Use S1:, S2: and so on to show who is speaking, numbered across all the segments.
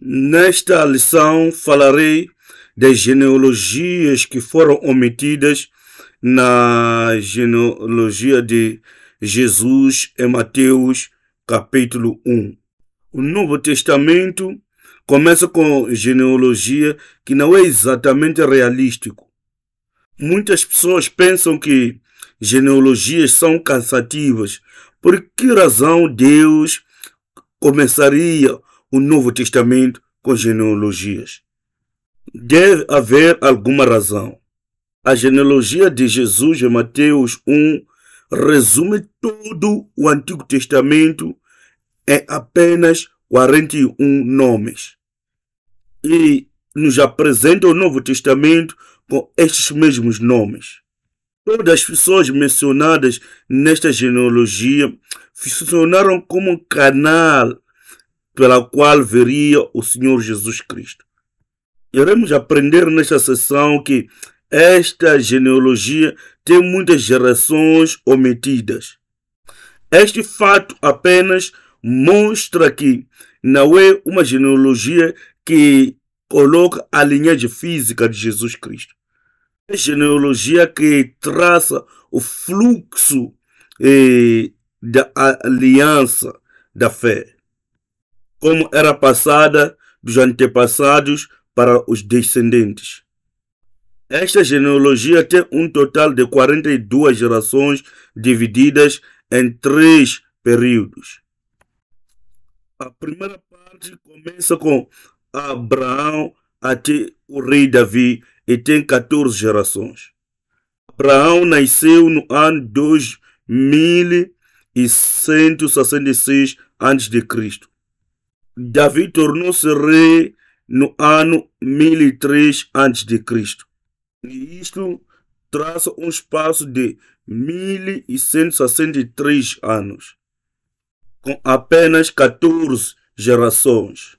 S1: Nesta lição falarei das genealogias que foram omitidas na genealogia de Jesus em Mateus, capítulo 1. O Novo Testamento começa com genealogia que não é exatamente realístico. Muitas pessoas pensam que genealogias são cansativas. Por que razão Deus começaria o Novo Testamento com genealogias. Deve haver alguma razão. A genealogia de Jesus em Mateus 1 resume todo o Antigo Testamento em apenas 41 nomes. E nos apresenta o Novo Testamento com estes mesmos nomes. Todas as pessoas mencionadas nesta genealogia funcionaram como um canal pela qual viria o Senhor Jesus Cristo. Iremos aprender nesta sessão que esta genealogia tem muitas gerações omitidas. Este fato apenas mostra que não é uma genealogia que coloca a linhagem física de Jesus Cristo. É genealogia que traça o fluxo eh, da aliança da fé como era passada dos antepassados para os descendentes. Esta genealogia tem um total de 42 gerações divididas em três períodos. A primeira parte começa com Abraão até o rei Davi e tem 14 gerações. Abraão nasceu no ano 2166 a.C. Davi tornou-se rei no ano 1003 a.C. E isto traça um espaço de 1163 anos, com apenas 14 gerações.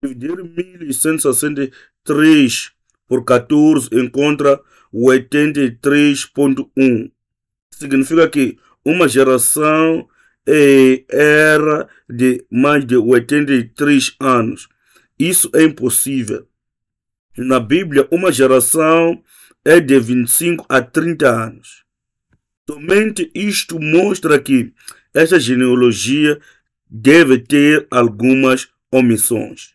S1: Dividir 1163 por 14 encontra 83.1. Significa que uma geração era de mais de 83 anos. Isso é impossível. Na Bíblia, uma geração é de 25 a 30 anos. Somente isto mostra que esta genealogia deve ter algumas omissões.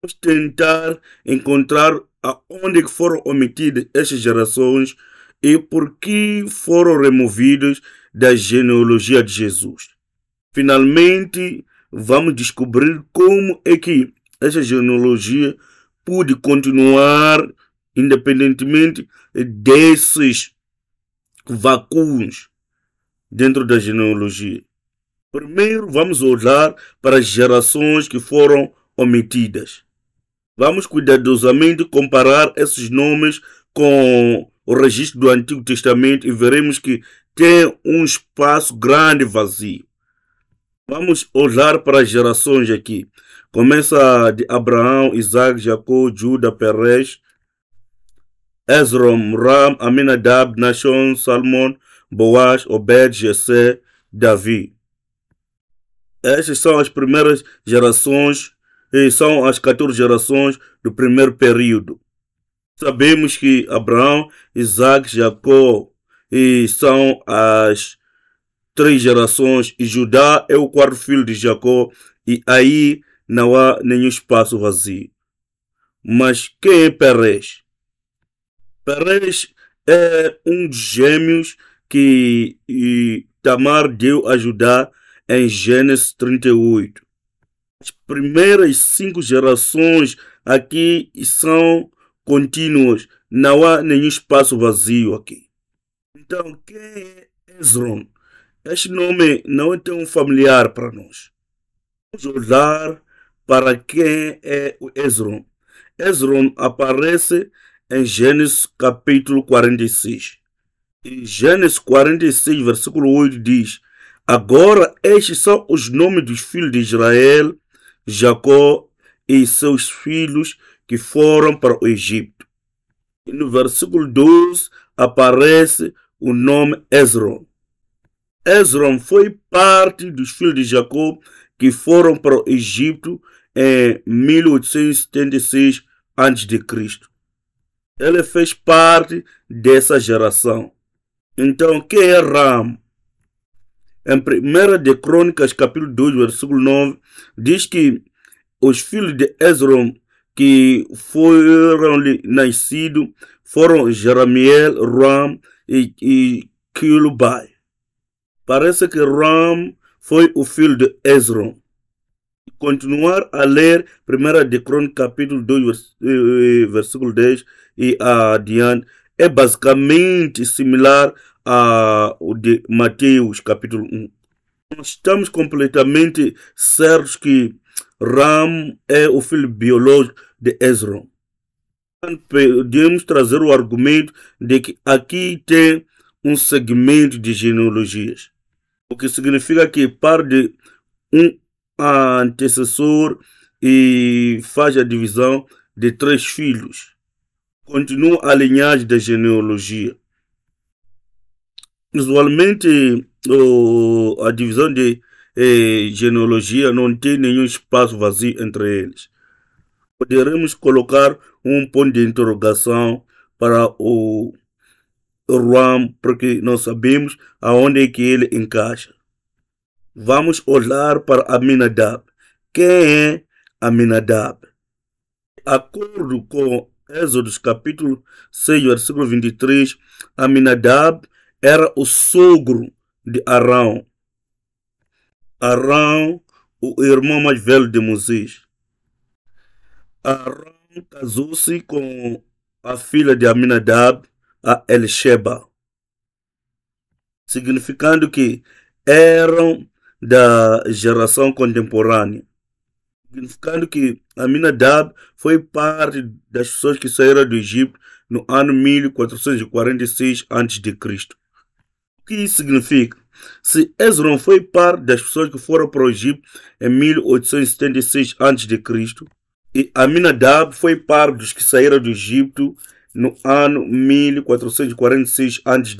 S1: Vamos tentar encontrar aonde foram omitidas estas gerações e por que foram removidas da genealogia de Jesus. Finalmente, vamos descobrir como é que essa genealogia pôde continuar independentemente desses vacuos dentro da genealogia. Primeiro, vamos olhar para as gerações que foram omitidas. Vamos cuidadosamente comparar esses nomes com o registro do Antigo Testamento e veremos que tem um espaço grande vazio. Vamos olhar para as gerações aqui. Começa de Abraão, Isaac, Jacó, Judá, Perez, Ezrom, Ram, Aminadab, Nashon, Salomão, Boaz, Obed, Jessé, Davi. Estas são as primeiras gerações e são as 14 gerações do primeiro período. Sabemos que Abraão, Isaac, Jacó, e são as três gerações, e Judá é o quarto filho de Jacó, e aí não há nenhum espaço vazio. Mas quem é Perez? Perez é um dos gêmeos que Tamar deu a Judá em Gênesis 38. As primeiras cinco gerações aqui são contínuas, não há nenhum espaço vazio aqui. Então, quem é Hezron? Este nome não é tão familiar para nós. Vamos olhar para quem é o Hezron. Hezron aparece em Gênesis capítulo 46. Em Gênesis 46, versículo 8 diz: Agora estes são os nomes dos filhos de Israel, Jacó e seus filhos que foram para o Egito. E no versículo 12 aparece o nome Ezrom. Ezrom foi parte dos filhos de Jacó que foram para o Egito em 1876 a.C. Ele fez parte dessa geração. Então, quem é Ram? Em 1 de Crônicas, capítulo 2, versículo 9, diz que os filhos de Ezrom que foram nascidos foram Jeramiel, Ram, e, e Kilbai. Parece que Ram foi o filho de Ezrom. Continuar a ler 1 de Crônicas, capítulo 2, versículo 10 e adiante, é basicamente similar ao de Mateus, capítulo 1. estamos completamente certos que Ram é o filho biológico de Ezrom podemos trazer o argumento de que aqui tem um segmento de genealogias, o que significa que parte de um antecessor e faz a divisão de três filhos. Continua a linhagem da genealogia. Usualmente, a divisão de eh, genealogia não tem nenhum espaço vazio entre eles poderemos colocar um ponto de interrogação para o Ruam, porque não sabemos aonde é que ele encaixa. Vamos olhar para Aminadab. Quem é Aminadab? Acordo com Êxodo capítulo 6, versículo 23, Aminadab era o sogro de Arão. Arão, o irmão mais velho de Moisés. Arão casou-se com a filha de Aminadab, a Elsheba, significando que eram da geração contemporânea. Significando que Aminadab foi parte das pessoas que saíram do Egito no ano 1446 a.C. O que isso significa? Se Ezron foi parte das pessoas que foram para o Egito em 1876 a.C., e Aminadab foi par dos que saíram do Egito no ano 1446 a.C.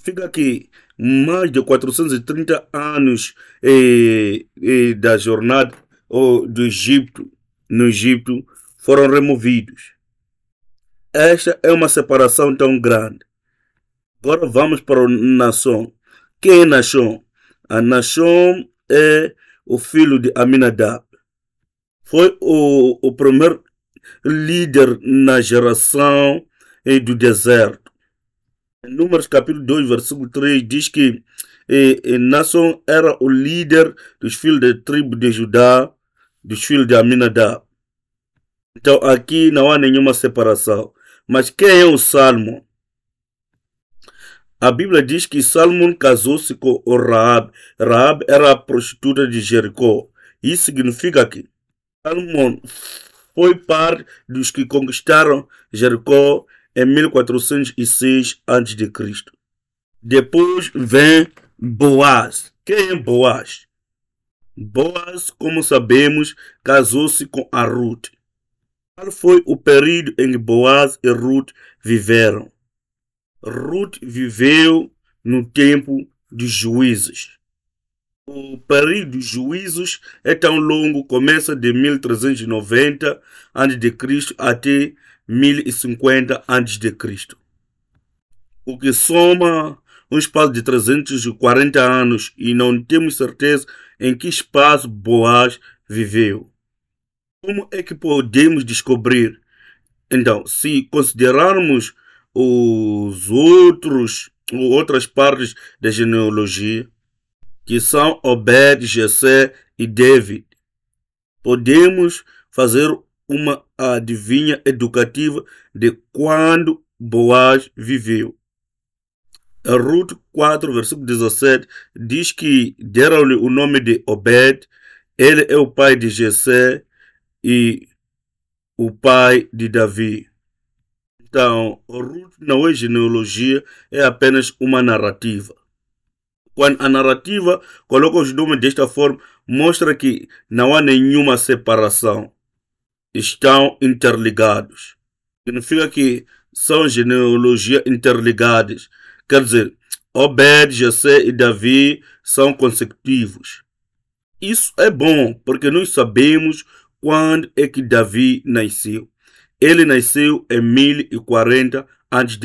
S1: Fica aqui mais de 430 anos eh, eh, da jornada oh, do Egito no Egito foram removidos. Esta é uma separação tão grande. Agora vamos para o nação. Quem é a nação? A é o filho de Aminadab foi o, o primeiro líder na geração do deserto. Números capítulo 2, versículo 3 diz que e eh, Nasson era o líder dos filhos da tribo de Judá, dos filhos de Aminadá. Então aqui não há nenhuma separação. Mas quem é o Salmo? A Bíblia diz que Salmo casou-se com o Raab. Raab era a prostituta de Jericó. Isso significa que Salomão foi parte dos que conquistaram Jericó em 1406 a.C. Depois vem Boaz. Quem é Boaz? Boaz, como sabemos, casou-se com a Ruth. Qual foi o período em que Boaz e Ruth viveram? Ruth viveu no tempo dos juízes. O período dos juízos é tão longo, começa de 1390 a.C. até 1050 a.C., o que soma um espaço de 340 anos e não temos certeza em que espaço Boaz viveu. Como é que podemos descobrir? Então, se considerarmos os outros, outras partes da genealogia, que são Obed, Jessé e David. Podemos fazer uma adivinha educativa de quando Boaz viveu. Ruth 4, versículo 17, diz que deram-lhe o nome de Obed, ele é o pai de Jessé e o pai de Davi. Então, Ruth não é genealogia, é apenas uma narrativa. Quando a narrativa coloca os nomes desta forma, mostra que não há nenhuma separação. Estão interligados. Significa que são genealogias interligadas. Quer dizer, Obed, José e Davi são consecutivos. Isso é bom, porque nós sabemos quando é que Davi nasceu. Ele nasceu em 1040 a.C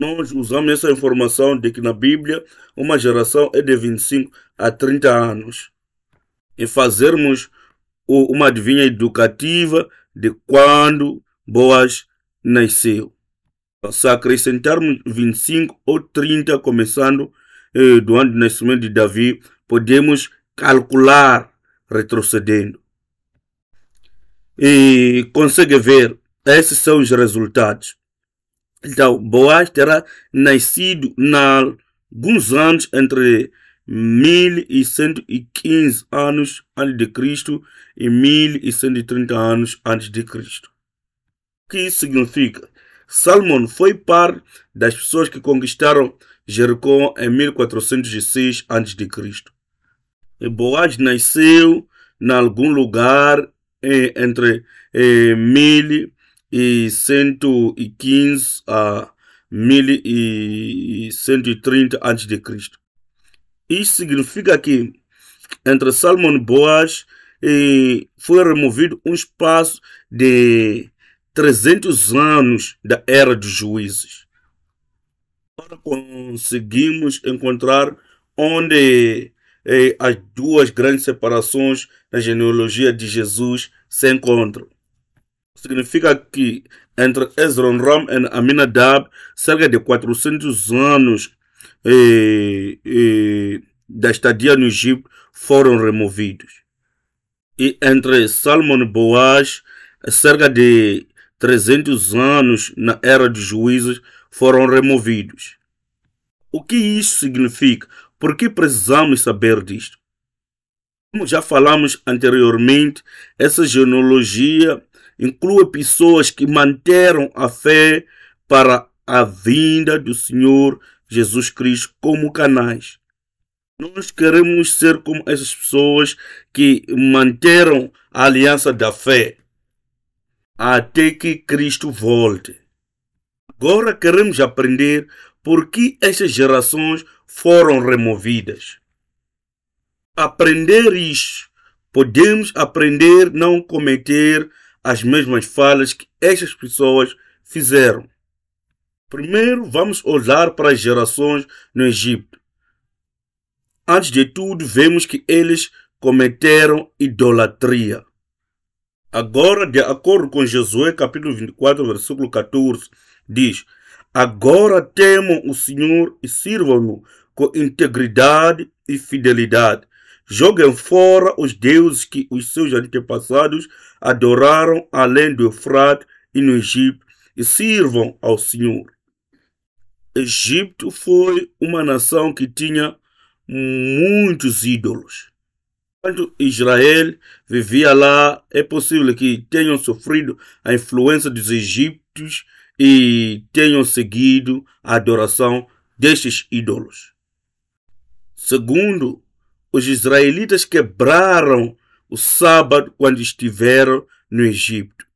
S1: nós usamos essa informação de que na Bíblia uma geração é de 25 a 30 anos e fazermos uma adivinha educativa de quando Boas nasceu. Se acrescentarmos 25 ou 30, começando eh, do ano de nascimento de Davi, podemos calcular retrocedendo. E consegue ver, esses são os resultados. Então, Boaz terá nascido na alguns anos entre 1115 anos antes de Cristo e 1130 anos antes de Cristo. O que isso significa? Salomão foi par das pessoas que conquistaram Jericó em 1406 a.C. E Boaz nasceu em algum lugar eh, entre eh, 1000 e 115 a 1130 a.C. Isso significa que entre Salmão Boaz e foi removido um espaço de 300 anos da era dos juízes. Agora conseguimos encontrar onde eh, as duas grandes separações na genealogia de Jesus se encontram significa que entre Ezronram e Aminadab, cerca de 400 anos eh, eh, da estadia no Egito foram removidos. E entre Salomão e Boaz, cerca de 300 anos na era dos juízes foram removidos. O que isso significa? Por que precisamos saber disto? Como já falamos anteriormente, essa genealogia inclua pessoas que manteram a fé para a vinda do Senhor Jesus Cristo como canais. Nós queremos ser como essas pessoas que manteram a aliança da fé até que Cristo volte. Agora queremos aprender por que essas gerações foram removidas. Aprender isso, podemos aprender não cometer as mesmas falhas que estas pessoas fizeram. Primeiro, vamos olhar para as gerações no Egito. Antes de tudo, vemos que eles cometeram idolatria. Agora, de acordo com Josué, capítulo 24, versículo 14, diz: Agora temam o Senhor e sirvam-no com integridade e fidelidade, Joguem fora os deuses que os seus antepassados adoraram além do Eufrates e no Egito e sirvam ao Senhor. Egito foi uma nação que tinha muitos ídolos. Quando Israel vivia lá, é possível que tenham sofrido a influência dos egípcios e tenham seguido a adoração destes ídolos. Segundo os israelitas quebraram o sábado quando estiveram no Egito.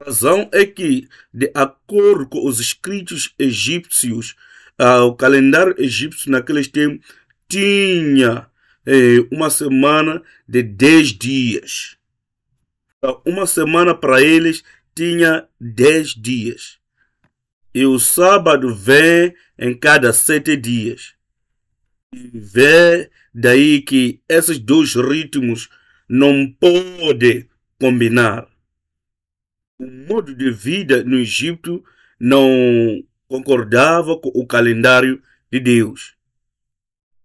S1: A razão é que, de acordo com os escritos egípcios, ah, o calendário egípcio naqueles tempos tinha eh, uma semana de 10 dias. Ah, uma semana para eles tinha 10 dias. E o sábado vem em cada sete dias. E vem Daí que esses dois ritmos não podem combinar. O modo de vida no Egito não concordava com o calendário de Deus.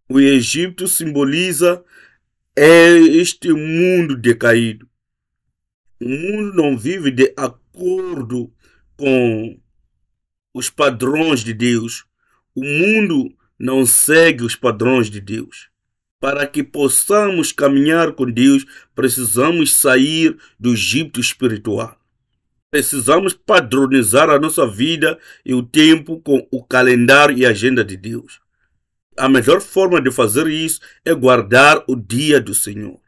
S1: O Egito simboliza este mundo decaído. O mundo não vive de acordo com os padrões de Deus. O mundo não segue os padrões de Deus. Para que possamos caminhar com Deus, precisamos sair do Egito espiritual. Precisamos padronizar a nossa vida e o tempo com o calendário e a agenda de Deus. A melhor forma de fazer isso é guardar o dia do Senhor.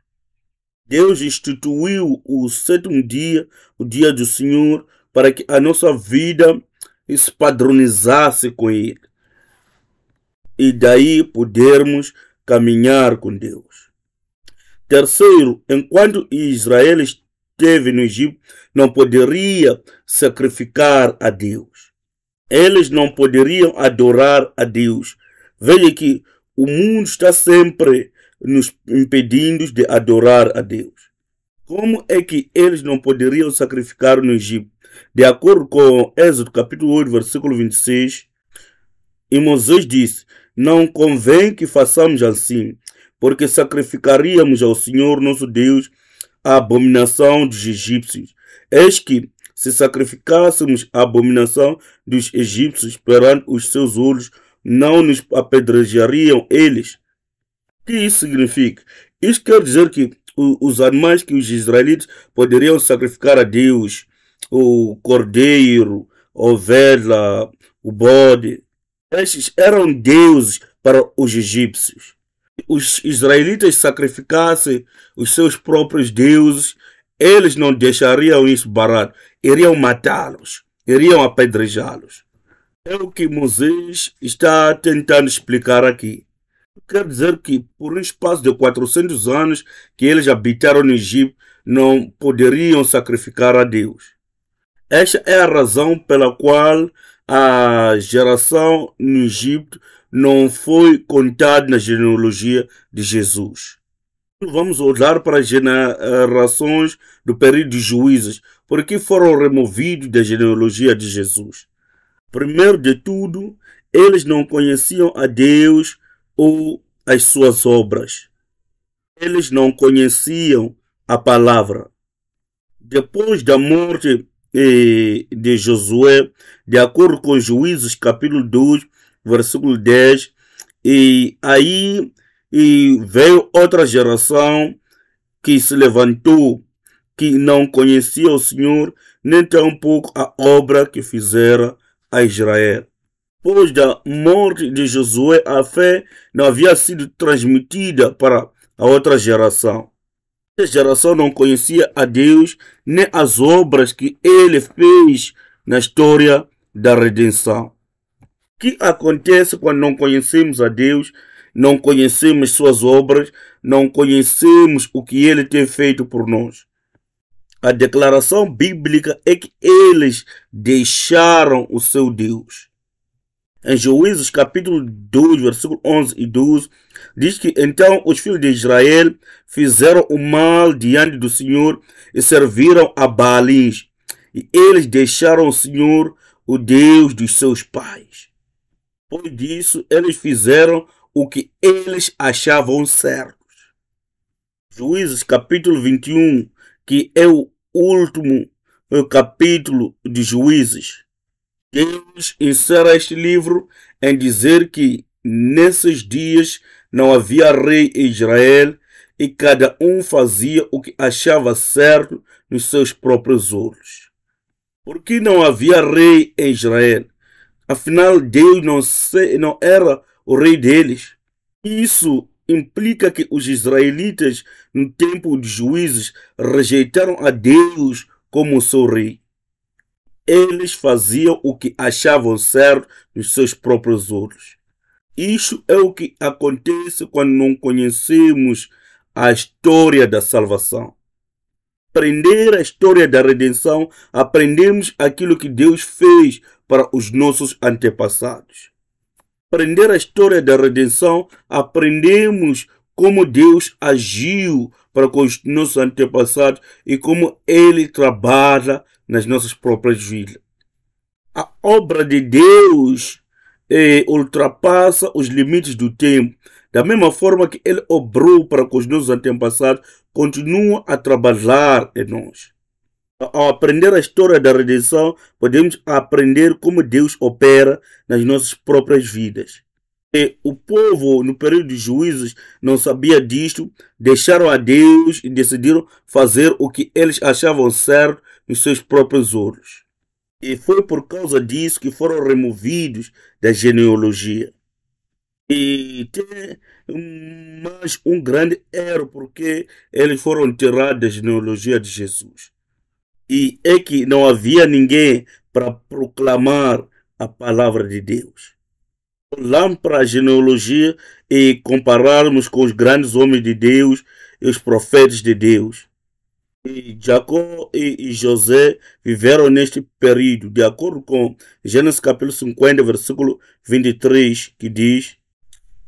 S1: Deus instituiu o sétimo dia, o dia do Senhor, para que a nossa vida se padronizasse com Ele. E daí podermos caminhar com Deus. Terceiro, enquanto Israel esteve no Egito, não poderia sacrificar a Deus. Eles não poderiam adorar a Deus. Veja que o mundo está sempre nos impedindo de adorar a Deus. Como é que eles não poderiam sacrificar no Egito? De acordo com Êxodo capítulo 8, versículo 26, e Moisés disse: não convém que façamos assim, porque sacrificaríamos ao Senhor nosso Deus a abominação dos egípcios. Eis que, se sacrificássemos a abominação dos egípcios perante os seus olhos, não nos apedrejariam eles. O que isso significa? Isso quer dizer que os animais que os israelitas poderiam sacrificar a Deus, o cordeiro, a ovelha, o bode, estes eram deuses para os egípcios. Os israelitas sacrificassem os seus próprios deuses, eles não deixariam isso barato, iriam matá-los, iriam apedrejá-los. É o que Moisés está tentando explicar aqui. Quer dizer que, por um espaço de 400 anos que eles habitaram no Egito, não poderiam sacrificar a Deus. Esta é a razão pela qual a geração no Egito não foi contada na genealogia de Jesus. Vamos olhar para as gerações do período de juízes, porque foram removidos da genealogia de Jesus. Primeiro de tudo, eles não conheciam a Deus ou as suas obras. Eles não conheciam a palavra. Depois da morte de Josué, de acordo com Juízes capítulo 2, versículo 10. E aí e veio outra geração que se levantou, que não conhecia o Senhor, nem tampouco a obra que fizera a Israel. Depois da morte de Josué, a fé não havia sido transmitida para a outra geração. Esta geração não conhecia a Deus nem as obras que ele fez na história da redenção. O que acontece quando não conhecemos a Deus, não conhecemos suas obras, não conhecemos o que ele tem feito por nós? A declaração bíblica é que eles deixaram o seu Deus. Em Juízes capítulo 2, versículo 11 e 12, Diz que então os filhos de Israel fizeram o mal diante do Senhor e serviram a Baalis. E eles deixaram o Senhor, o Deus dos seus pais. Por disso, eles fizeram o que eles achavam certo. Juízes capítulo 21, que é o último é capítulo de Juízes. Deus encerra este livro em dizer que nesses dias não havia rei em Israel e cada um fazia o que achava certo nos seus próprios olhos. Por que não havia rei em Israel? Afinal, Deus não, se, não era o rei deles. Isso implica que os israelitas, no tempo de juízes, rejeitaram a Deus como seu rei. Eles faziam o que achavam certo nos seus próprios olhos. Isso é o que acontece quando não conhecemos a história da salvação. Aprender a história da redenção, aprendemos aquilo que Deus fez para os nossos antepassados. Aprender a história da redenção, aprendemos como Deus agiu para com os nossos antepassados e como Ele trabalha nas nossas próprias vidas. A obra de Deus e ultrapassa os limites do tempo. Da mesma forma que ele obrou para que os nossos antepassados continuem a trabalhar em nós. Ao aprender a história da redenção, podemos aprender como Deus opera nas nossas próprias vidas. E o povo, no período de juízes não sabia disto, deixaram a Deus e decidiram fazer o que eles achavam certo nos seus próprios olhos. E foi por causa disso que foram removidos da genealogia. E tem mais um grande erro, porque eles foram tirados da genealogia de Jesus. E é que não havia ninguém para proclamar a palavra de Deus. Olhamos para a genealogia e compararmos com os grandes homens de Deus e os profetas de Deus e Jacó e José viveram neste período, de acordo com Gênesis capítulo 50, versículo 23, que diz: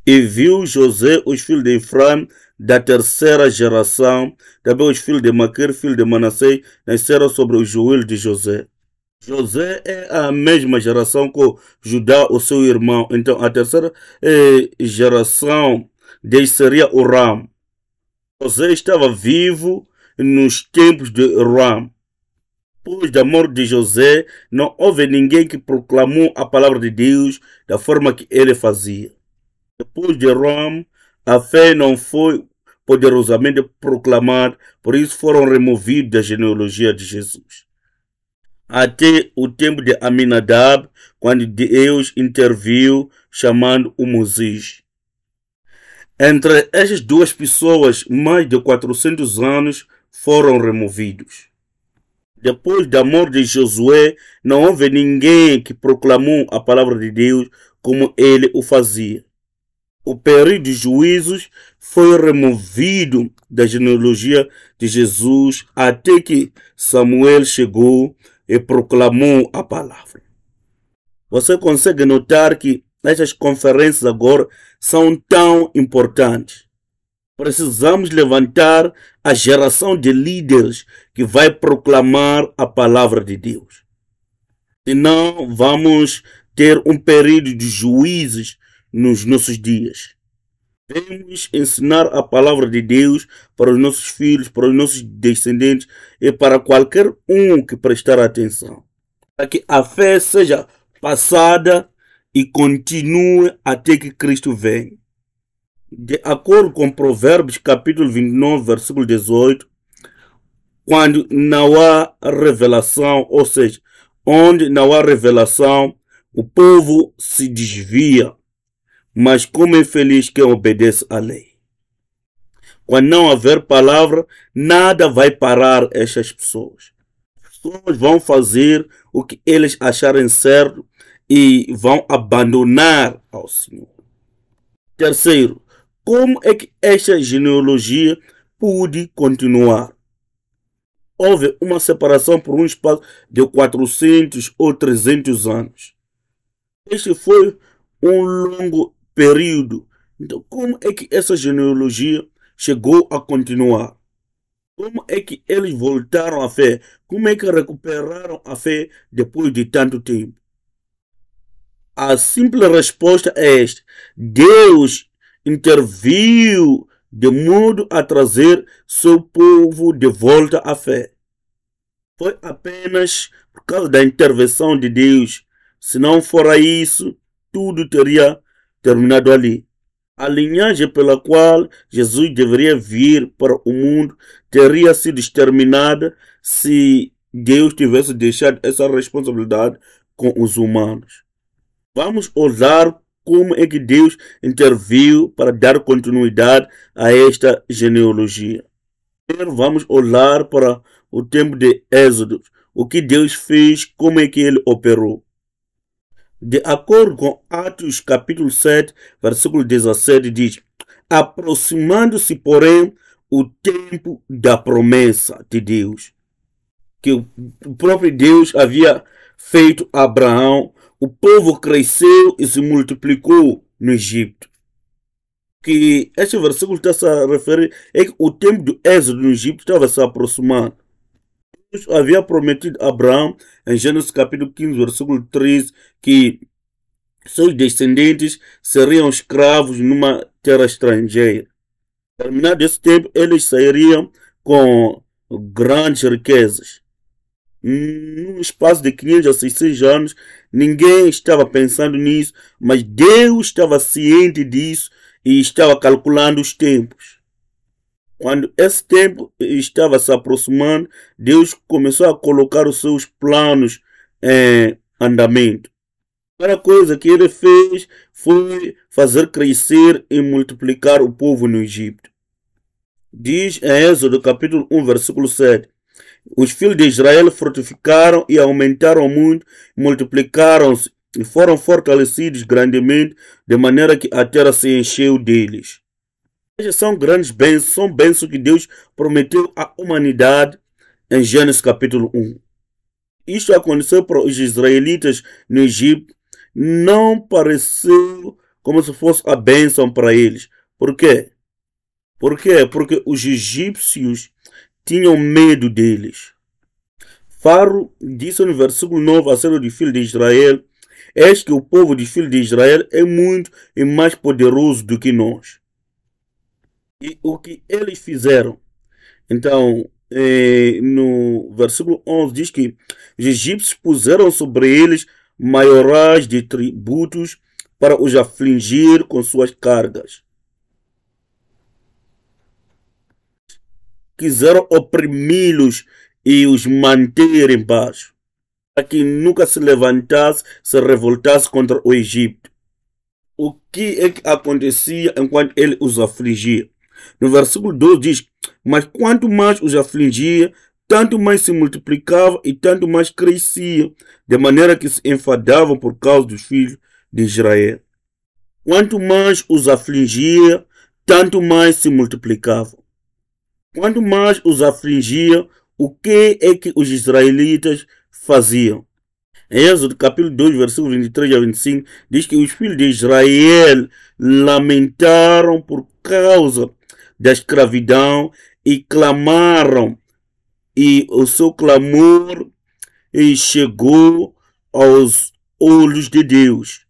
S1: E viu José os filhos de Efraim da terceira geração, também os filhos de Maquir, filho de Manassei, nasceram sobre o joelho de José. José é a mesma geração que Judá, o seu irmão. Então, a terceira eh, geração desde seria o Ram. José estava vivo nos tempos de Roam. Depois da morte de José, não houve ninguém que proclamou a palavra de Deus da forma que ele fazia. Depois de Roam, a fé não foi poderosamente proclamada, por isso foram removidos da genealogia de Jesus. Até o tempo de Aminadab, quando Deus interviu, chamando o Moisés. Entre estas duas pessoas, mais de 400 anos foram removidos. Depois da morte de Josué, não houve ninguém que proclamou a palavra de Deus como ele o fazia. O período de juízos foi removido da genealogia de Jesus até que Samuel chegou e proclamou a palavra. Você consegue notar que essas conferências agora são tão importantes Precisamos levantar a geração de líderes que vai proclamar a palavra de Deus. Senão, vamos ter um período de juízes nos nossos dias. Vamos ensinar a palavra de Deus para os nossos filhos, para os nossos descendentes e para qualquer um que prestar atenção. Para que a fé seja passada e continue até que Cristo venha de acordo com Provérbios capítulo 29, versículo 18, quando não há revelação, ou seja, onde não há revelação, o povo se desvia. Mas como é feliz quem obedece à lei. Quando não houver palavra, nada vai parar estas pessoas. As pessoas vão fazer o que eles acharem certo e vão abandonar ao Senhor. Terceiro, como é que esta genealogia pôde continuar? Houve uma separação por um espaço de 400 ou 300 anos. Este foi um longo período. Então, como é que essa genealogia chegou a continuar? Como é que eles voltaram à fé? Como é que recuperaram a fé depois de tanto tempo? A simples resposta é esta: Deus interviu de modo a trazer seu povo de volta à fé. Foi apenas por causa da intervenção de Deus. Se não fora isso, tudo teria terminado ali. A linhagem pela qual Jesus deveria vir para o mundo teria sido exterminada se Deus tivesse deixado essa responsabilidade com os humanos. Vamos ousar como é que Deus interviu para dar continuidade a esta genealogia. Primeiro vamos olhar para o tempo de Êxodo, o que Deus fez, como é que ele operou. De acordo com Atos capítulo 7, versículo 17 diz: Aproximando-se, porém, o tempo da promessa de Deus, que o próprio Deus havia feito a Abraão o povo cresceu e se multiplicou no Egito. Que este versículo está -se a referir é que o tempo do êxodo no Egito estava se aproximando. Deus havia prometido a Abraão, em Gênesis capítulo 15, versículo 13, que seus descendentes seriam escravos numa terra estrangeira. Terminado esse tempo, eles sairiam com grandes riquezas no espaço de 500 a 600 anos, ninguém estava pensando nisso, mas Deus estava ciente disso e estava calculando os tempos. Quando esse tempo estava se aproximando, Deus começou a colocar os seus planos em andamento. A primeira coisa que ele fez foi fazer crescer e multiplicar o povo no Egito. Diz em Êxodo capítulo 1, versículo 7. Os filhos de Israel fortificaram e aumentaram muito, multiplicaram-se e foram fortalecidos grandemente, de maneira que a terra se encheu deles. Essas são grandes bênçãos, são bênçãos que Deus prometeu à humanidade em Gênesis capítulo 1. Isto aconteceu para os israelitas no Egito, não pareceu como se fosse a bênção para eles. Por quê? Por quê? Porque os egípcios tinham medo deles. Faro disse no versículo 9 acerca do filho de Israel: Eis que o povo de filho de Israel é muito e mais poderoso do que nós. E o que eles fizeram? Então, eh, no versículo 11 diz que os egípcios puseram sobre eles maiorais de tributos para os afligir com suas cargas. quiseram oprimi-los e os manter em paz, para que nunca se levantasse, se revoltasse contra o Egito. O que é que acontecia enquanto ele os afligia? No versículo 12 diz: Mas quanto mais os afligia, tanto mais se multiplicava e tanto mais crescia, de maneira que se enfadavam por causa dos filhos de Israel. Quanto mais os afligia, tanto mais se multiplicavam. Quanto mais os afligia, o que é que os israelitas faziam? Em Êxodo capítulo 2, versículo 23 a 25, diz que os filhos de Israel lamentaram por causa da escravidão e clamaram, e o seu clamor chegou aos olhos de Deus.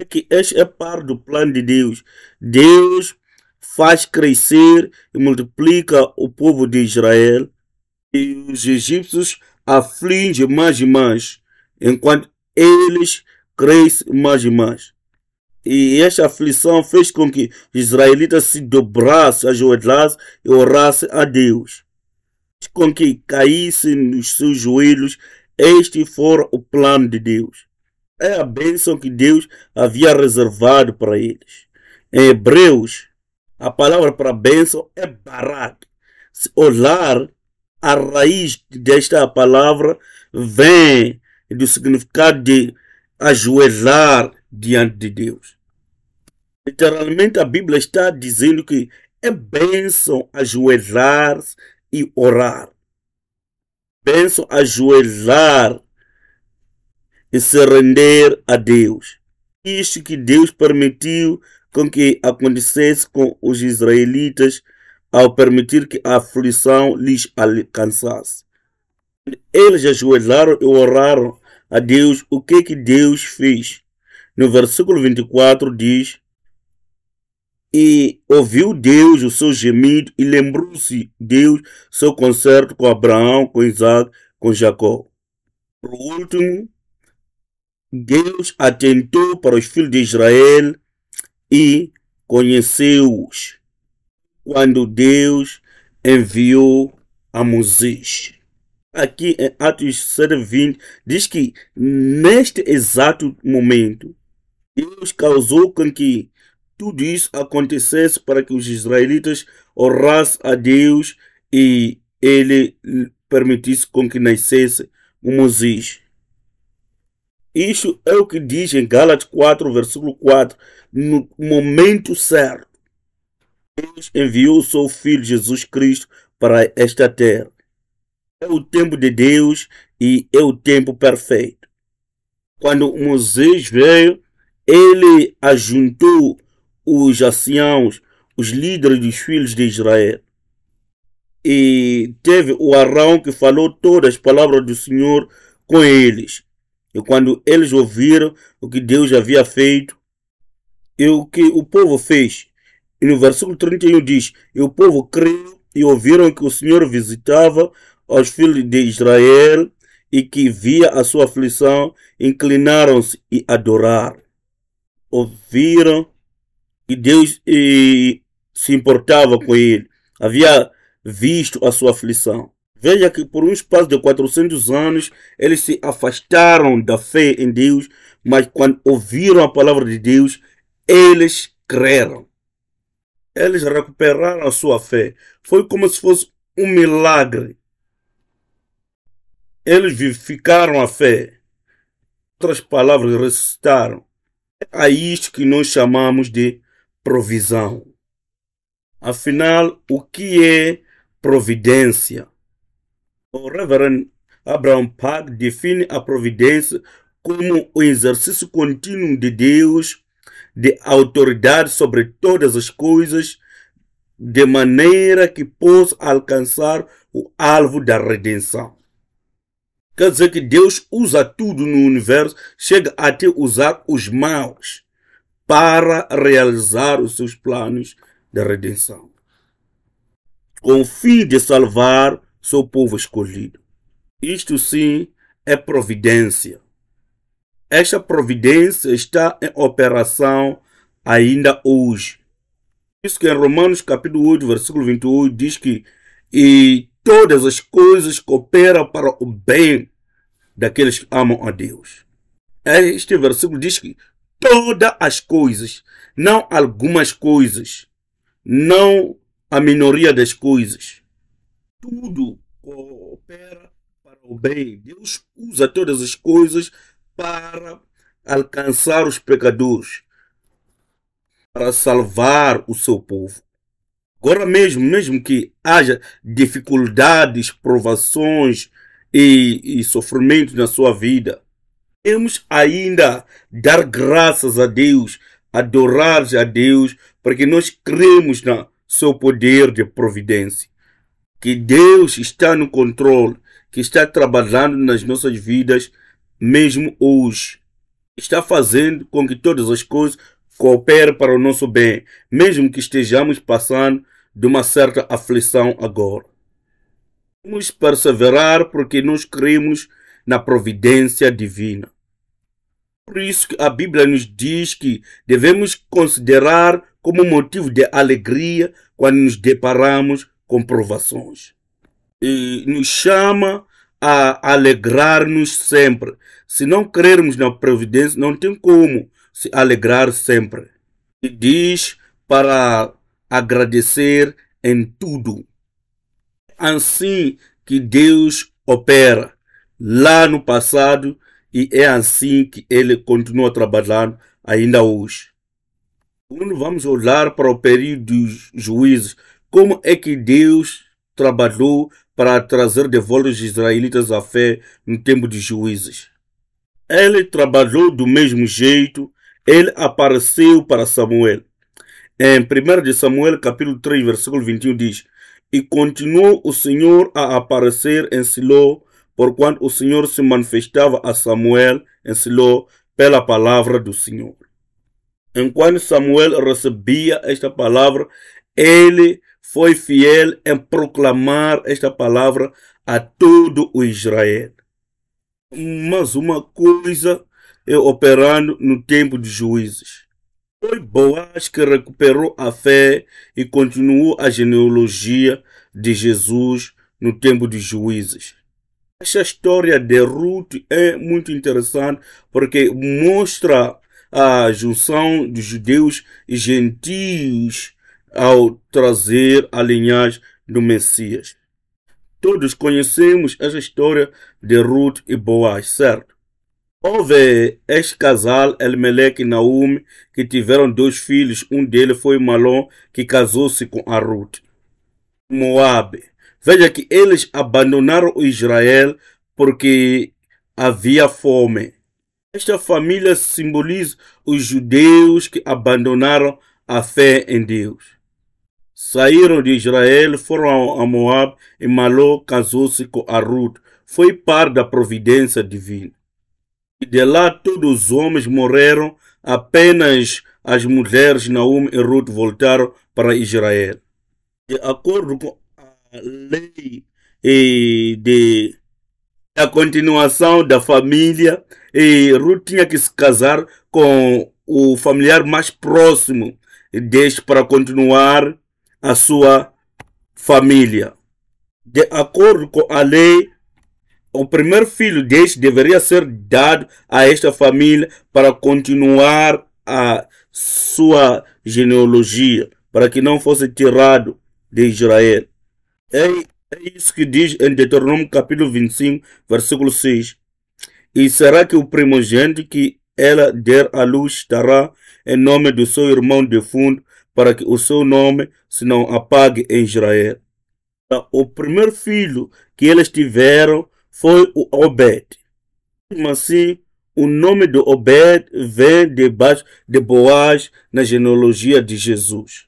S1: É que este é parte do plano de Deus. Deus faz crescer e multiplica o povo de Israel, e os egípcios afligem mais e mais, enquanto eles crescem mais e mais. E esta aflição fez com que os israelitas se dobrassem, ajoelhassem e orassem a Deus. Com que caíssem nos seus joelhos, este fora o plano de Deus. É a bênção que Deus havia reservado para eles. Em Hebreus a palavra para bênção é barak. O olhar a raiz desta palavra vem do significado de ajoelhar diante de Deus. Literalmente a Bíblia está dizendo que é bênção ajoelhar e orar. benção ajoelhar e se render a Deus. Isto que Deus permitiu com que acontecesse com os israelitas ao permitir que a aflição lhes alcançasse. Eles ajoelharam e oraram a Deus o que que Deus fez. No versículo 24 diz: E ouviu Deus o seu gemido e lembrou-se Deus seu concerto com Abraão, com Isaac, com Jacó. Por último, Deus atentou para os filhos de Israel e conheceu-os quando Deus enviou a Moisés. Aqui em Atos 7:20 diz que neste exato momento Deus causou com que tudo isso acontecesse para que os israelitas orassem a Deus e ele permitisse com que nascesse o Moisés. Isso é o que diz em Gálatas 4, versículo 4, no momento certo. Deus enviou o seu Filho Jesus Cristo para esta terra. É o tempo de Deus e é o tempo perfeito. Quando Moisés veio, ele ajuntou os anciãos, os líderes dos filhos de Israel. E teve o Arão que falou todas as palavras do Senhor com eles. E quando eles ouviram o que Deus havia feito e o que o povo fez, e no versículo 31 diz: E o povo creu e ouviram que o Senhor visitava os filhos de Israel e que via a sua aflição, inclinaram-se e adoraram. Ouviram que Deus e, eh, se importava com ele, havia visto a sua aflição. Veja que por um espaço de 400 anos eles se afastaram da fé em Deus, mas quando ouviram a palavra de Deus, eles creram. Eles recuperaram a sua fé. Foi como se fosse um milagre. Eles vivificaram a fé. Outras palavras ressuscitaram. É isto que nós chamamos de provisão. Afinal, o que é providência? o Reverend Abraham Park define a providência como o exercício contínuo de Deus de autoridade sobre todas as coisas, de maneira que possa alcançar o alvo da redenção. Quer dizer que Deus usa tudo no universo, chega até usar os maus para realizar os seus planos de redenção. Com o fim de salvar Sou povo escolhido. Isto sim é providência. Esta providência está em operação ainda hoje. Isso que em Romanos capítulo 8, versículo 28 diz que e todas as coisas cooperam para o bem daqueles que amam a Deus. Este versículo diz que todas as coisas, não algumas coisas, não a minoria das coisas tudo coopera para o bem. Deus usa todas as coisas para alcançar os pecadores, para salvar o seu povo. Agora mesmo, mesmo que haja dificuldades, provações e, e sofrimentos na sua vida, temos ainda dar graças a Deus, adorar a Deus, porque nós cremos no seu poder de providência que Deus está no controle, que está trabalhando nas nossas vidas mesmo hoje. Está fazendo com que todas as coisas cooperem para o nosso bem, mesmo que estejamos passando de uma certa aflição agora. Vamos perseverar porque nós cremos na providência divina. Por isso que a Bíblia nos diz que devemos considerar como motivo de alegria quando nos deparamos comprovações. E nos chama a alegrar-nos sempre. Se não crermos na providência, não tem como se alegrar sempre. E diz para agradecer em tudo. Assim que Deus opera lá no passado e é assim que ele continua trabalhando ainda hoje. Quando vamos olhar para o período dos juízes, como é que Deus trabalhou para trazer de volta os israelitas à fé no tempo de juízes? Ele trabalhou do mesmo jeito, ele apareceu para Samuel. Em 1 Samuel capítulo 3, versículo 21 diz, E continuou o Senhor a aparecer em silo, porquanto o Senhor se manifestava a Samuel em silo pela palavra do Senhor. Enquanto Samuel recebia esta palavra, ele foi fiel em proclamar esta palavra a todo o Israel. Mas uma coisa é operando no tempo de juízes. Foi Boaz que recuperou a fé e continuou a genealogia de Jesus no tempo de juízes. Esta história de Ruth é muito interessante porque mostra a junção de judeus e gentios ao trazer a linhagem do Messias. Todos conhecemos essa história de Ruth e Boaz, certo? Houve este casal, Elimelech e Naomi, que tiveram dois filhos. Um deles foi Malom, que casou-se com a Ruth. Moab. Veja que eles abandonaram Israel porque havia fome. Esta família simboliza os judeus que abandonaram a fé em Deus saíram de Israel, foram a Moab e Malô casou-se com Arut. Foi par da providência divina. E de lá todos os homens morreram, apenas as mulheres Naum e Ruth voltaram para Israel. De acordo com a lei e de a continuação da família, e Ruth tinha que se casar com o familiar mais próximo deste para continuar a sua família. De acordo com a lei, o primeiro filho deste deveria ser dado a esta família para continuar a sua genealogia, para que não fosse tirado de Israel. É, é isso que diz em Deuteronômio capítulo 25, versículo 6. E será que o primogênito que ela der à luz estará em nome do seu irmão defunto para que o seu nome se não apague em Israel. Tá, o primeiro filho que eles tiveram foi o Obed. Mas assim, o nome de Obed vem debaixo de Boaz na genealogia de Jesus.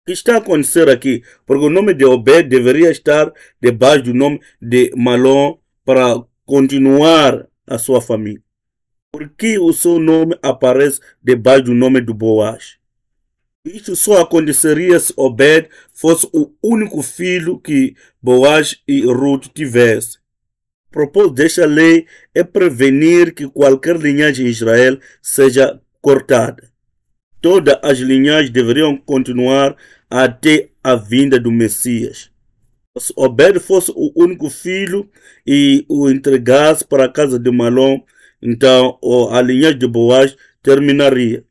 S1: O que está a acontecer aqui? Porque o nome de Obed deveria estar debaixo do nome de Malon para continuar a sua família. Por que o seu nome aparece debaixo do nome de Boaz? Isso só aconteceria se Obed fosse o único filho que Boaz e Ruth tivessem. O propósito desta lei é prevenir que qualquer linhagem de Israel seja cortada. Todas as linhagens deveriam continuar até a vinda do Messias. Se Obed fosse o único filho e o entregasse para a casa de Malom, então oh, a linhagem de Boaz terminaria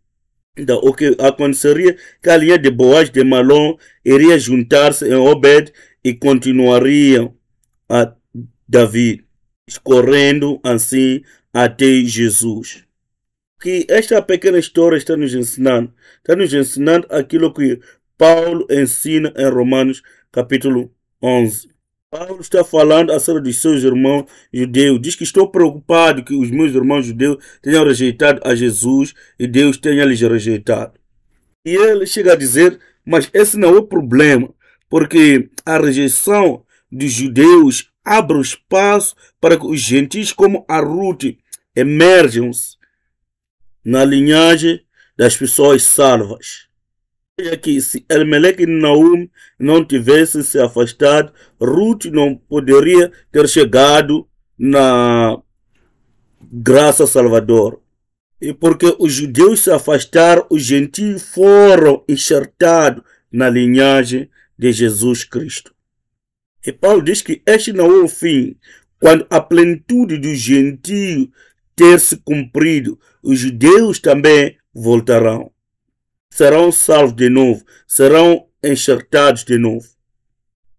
S1: da o que aconteceria que a linha de Boaz de Malon iria juntar-se em Obed e continuaria a Davi, escorrendo assim até Jesus. Que esta pequena história está nos ensinando, está nos ensinando aquilo que Paulo ensina em Romanos capítulo 11. Paulo está falando acerca dos seus irmãos judeus. Diz que estou preocupado que os meus irmãos judeus tenham rejeitado a Jesus e Deus tenha lhes rejeitado. E ele chega a dizer, mas esse não é o problema, porque a rejeição dos judeus abre o espaço para que os gentis como a Ruth emerjam na linhagem das pessoas salvas seja que se Elmelec e Naum não tivessem se afastado, Ruth não poderia ter chegado na graça Salvador. E porque os judeus se afastaram, os gentios foram enxertados na linhagem de Jesus Cristo. E Paulo diz que este não é o fim, quando a plenitude do gentio ter se cumprido, os judeus também voltarão serão salvos de novo, serão enxertados de novo.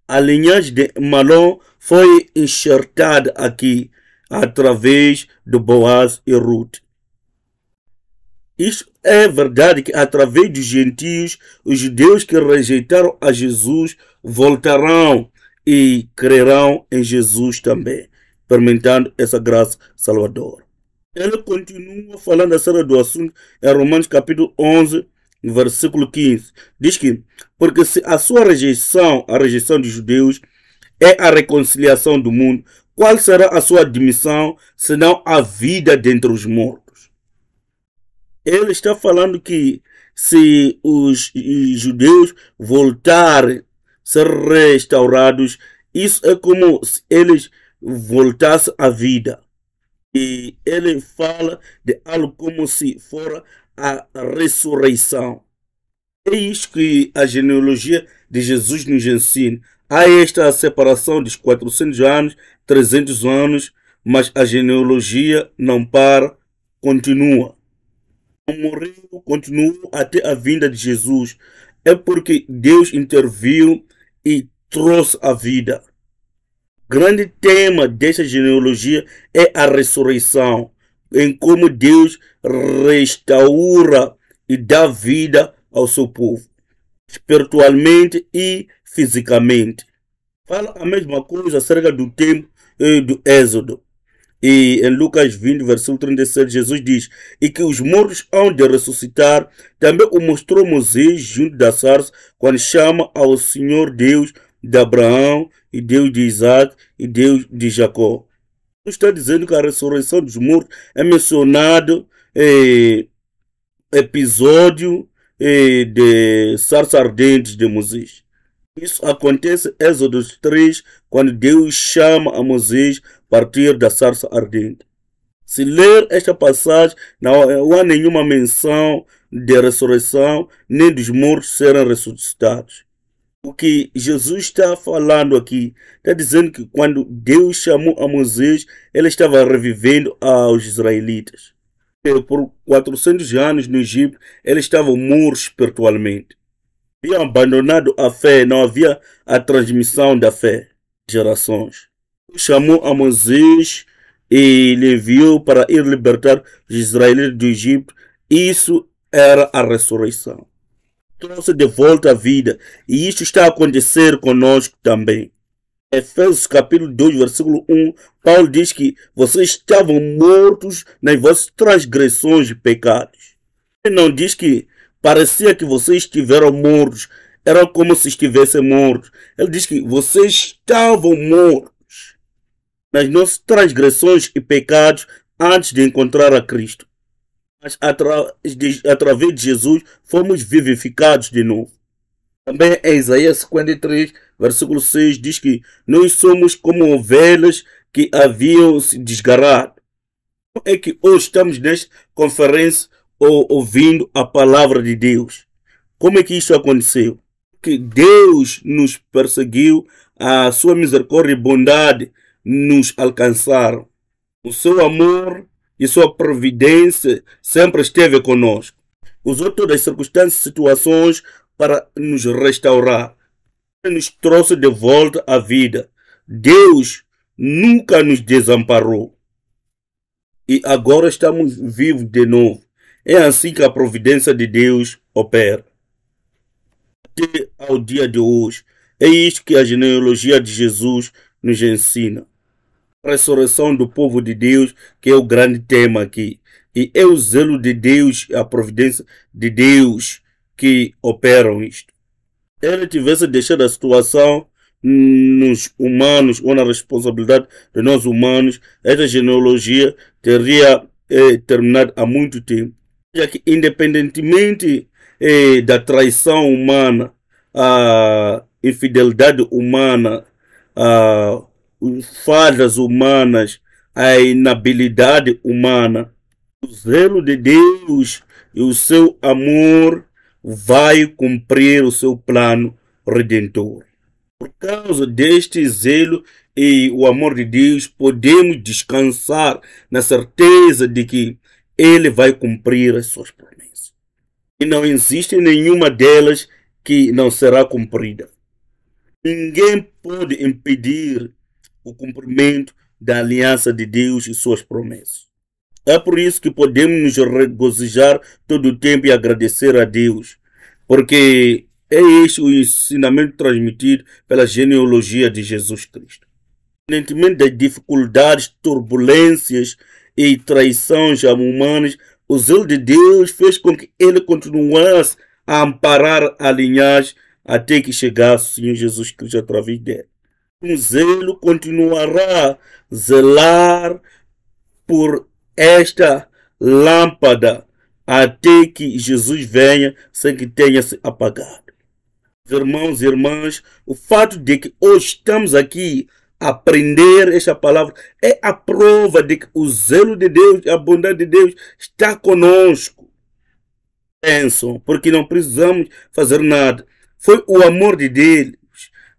S1: A linhagem de Malom foi enxertada aqui através de Boaz e Ruth. Isso é verdade que através dos gentios, os judeus que rejeitaram a Jesus voltarão e crerão em Jesus também, permitindo essa graça salvadora. Ele continua falando acerca do assunto em Romanos capítulo 11, versículo 15, diz que: Porque se a sua rejeição, a rejeição dos judeus, é a reconciliação do mundo, qual será a sua admissão, senão a vida dentre os mortos? Ele está falando que se os judeus voltarem, ser restaurados, isso é como se eles voltassem à vida. E ele fala de algo como se fora a ressurreição. É isso que a genealogia de Jesus nos ensina. Há esta separação dos 400 anos, 300 anos, mas a genealogia não para, continua. Não morreu, continuou até a vinda de Jesus. É porque Deus interviu e trouxe a vida. O grande tema dessa genealogia é a ressurreição em como Deus restaura e dá vida ao seu povo, espiritualmente e fisicamente. Fala a mesma coisa acerca do tempo do Êxodo. E em Lucas 20, versículo 36, Jesus diz: E que os mortos hão de ressuscitar. Também o mostrou Moisés junto da sarça, quando chama ao Senhor Deus de Abraão, e Deus de Isaac, e Deus de Jacó está dizendo que a ressurreição dos mortos é mencionado eh, episódio eh, de sarsa ardente de Moisés. Isso acontece em Êxodo 3, quando Deus chama a Moisés partir da sarsa ardente. Se ler esta passagem, não há nenhuma menção de ressurreição, nem dos mortos serem ressuscitados o que Jesus está falando aqui. Está dizendo que quando Deus chamou a Moisés, ele estava revivendo aos israelitas. Por 400 anos no Egito, eles estavam mortos espiritualmente. Havia abandonado a fé, não havia a transmissão da fé. Gerações. Chamou a Moisés e ele enviou para ir libertar os israelitas do Egito. Isso era a ressurreição trouxe de volta à vida. E isto está a acontecer conosco também. Efésios capítulo 2, versículo 1, Paulo diz que vocês estavam mortos nas vossas transgressões e pecados. Ele não diz que parecia que vocês estiveram mortos, era como se estivessem mortos. Ele diz que vocês estavam mortos nas nossas transgressões e pecados antes de encontrar a Cristo mas atra, de, através de Jesus fomos vivificados de novo. Também em é Isaías 53, versículo 6, diz que nós somos como ovelhas que haviam se desgarrado. É que hoje estamos nesta conferência ou, ouvindo a palavra de Deus. Como é que isso aconteceu? Que Deus nos perseguiu, a sua misericórdia e bondade nos alcançaram. O seu amor e sua providência sempre esteve conosco. Usou todas as circunstâncias e situações para nos restaurar. Ele nos trouxe de volta à vida. Deus nunca nos desamparou. E agora estamos vivos de novo. É assim que a providência de Deus opera. Até ao dia de hoje, é isto que a genealogia de Jesus nos ensina ressurreição do povo de Deus, que é o grande tema aqui. E é o zelo de Deus, é a providência de Deus que operam isto. Ele tivesse deixado a situação nos humanos ou na responsabilidade de nós humanos, essa genealogia teria eh, terminado há muito tempo. Já que, independentemente eh, da traição humana, a infidelidade humana, a falhas humanas, a inabilidade humana, o zelo de Deus e o seu amor vai cumprir o seu plano redentor. Por causa deste zelo e o amor de Deus, podemos descansar na certeza de que Ele vai cumprir as suas promessas. E não existe nenhuma delas que não será cumprida. Ninguém pode impedir o cumprimento da aliança de Deus e suas promessas. É por isso que podemos nos regozijar todo o tempo e agradecer a Deus, porque é este o ensinamento transmitido pela genealogia de Jesus Cristo. Independentemente das dificuldades, turbulências e traições humanas, o zelo de Deus fez com que ele continuasse a amparar a linhagem até que chegasse o Senhor Jesus Cristo através dele com zelo continuará zelar por esta lâmpada até que Jesus venha sem que tenha se apagado. Irmãos e irmãs, o fato de que hoje estamos aqui a aprender esta palavra é a prova de que o zelo de Deus a bondade de Deus está conosco. Pensam, porque não precisamos fazer nada. Foi o amor de Deus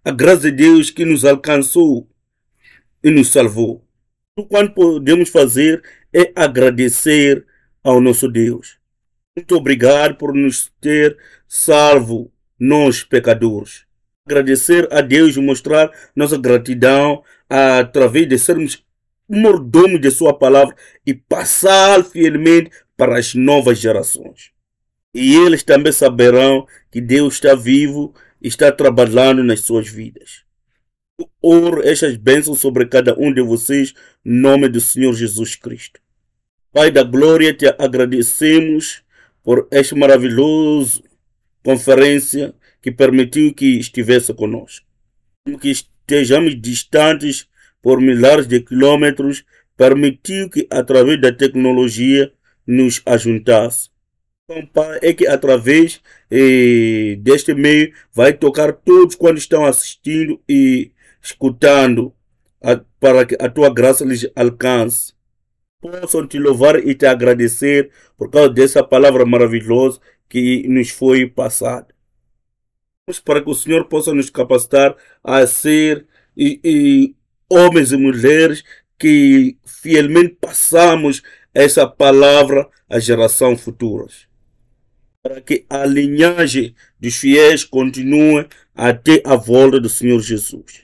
S1: a graça de Deus que nos alcançou e nos salvou. O que podemos fazer é agradecer ao nosso Deus. Muito obrigado por nos ter salvo, nós pecadores. Agradecer a Deus e mostrar nossa gratidão através de sermos mordomos de Sua palavra e passar fielmente para as novas gerações. E eles também saberão que Deus está vivo está trabalhando nas suas vidas. Oro estas bênçãos sobre cada um de vocês, em nome do Senhor Jesus Cristo. Pai da glória, te agradecemos por esta maravilhosa conferência que permitiu que estivesse conosco. Que estejamos distantes por milhares de quilômetros, permitiu que através da tecnologia nos ajuntasse então, é que através deste meio vai tocar todos quando estão assistindo e escutando a, para que a tua graça lhes alcance. Possam te louvar e te agradecer por causa dessa palavra maravilhosa que nos foi passada. Para que o Senhor possa nos capacitar a ser e, e homens e mulheres que fielmente passamos essa palavra às gerações futuras para que a linhagem dos fiéis continue até a volta do Senhor Jesus.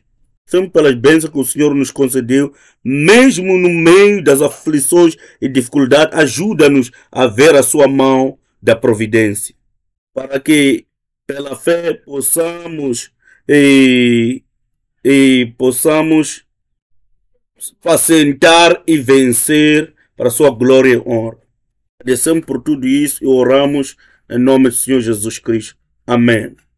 S1: Sempre pelas bênçãos que o Senhor nos concedeu, mesmo no meio das aflições e dificuldades, ajuda-nos a ver a sua mão da providência, para que pela fé possamos e, e possamos pacientar e vencer para sua glória e honra. Agradecemos por tudo isso e oramos em nome do Senhor Jesus Cristo. Amém.